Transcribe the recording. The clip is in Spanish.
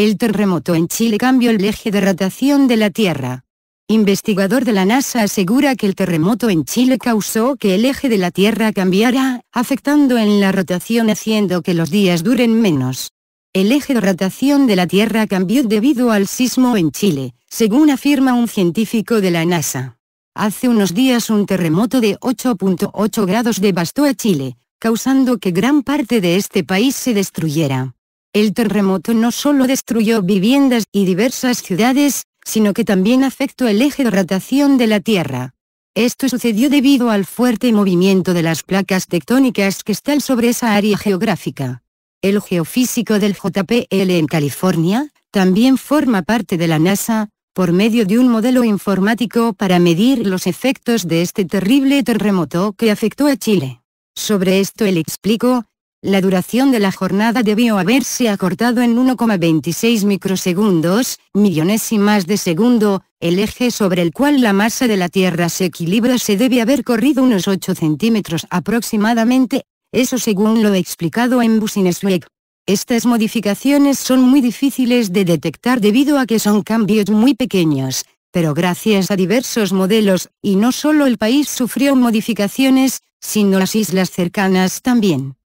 El terremoto en Chile cambió el eje de rotación de la Tierra. Investigador de la NASA asegura que el terremoto en Chile causó que el eje de la Tierra cambiara, afectando en la rotación haciendo que los días duren menos. El eje de rotación de la Tierra cambió debido al sismo en Chile, según afirma un científico de la NASA. Hace unos días un terremoto de 8.8 grados devastó a Chile, causando que gran parte de este país se destruyera. El terremoto no solo destruyó viviendas y diversas ciudades, sino que también afectó el eje de rotación de la Tierra. Esto sucedió debido al fuerte movimiento de las placas tectónicas que están sobre esa área geográfica. El geofísico del JPL en California, también forma parte de la NASA, por medio de un modelo informático para medir los efectos de este terrible terremoto que afectó a Chile. Sobre esto él explicó, la duración de la jornada debió haberse acortado en 1,26 microsegundos, millonésimas de segundo, el eje sobre el cual la masa de la Tierra se equilibra se debe haber corrido unos 8 centímetros aproximadamente, eso según lo explicado en Businessweek. Estas modificaciones son muy difíciles de detectar debido a que son cambios muy pequeños, pero gracias a diversos modelos, y no solo el país sufrió modificaciones, sino las islas cercanas también.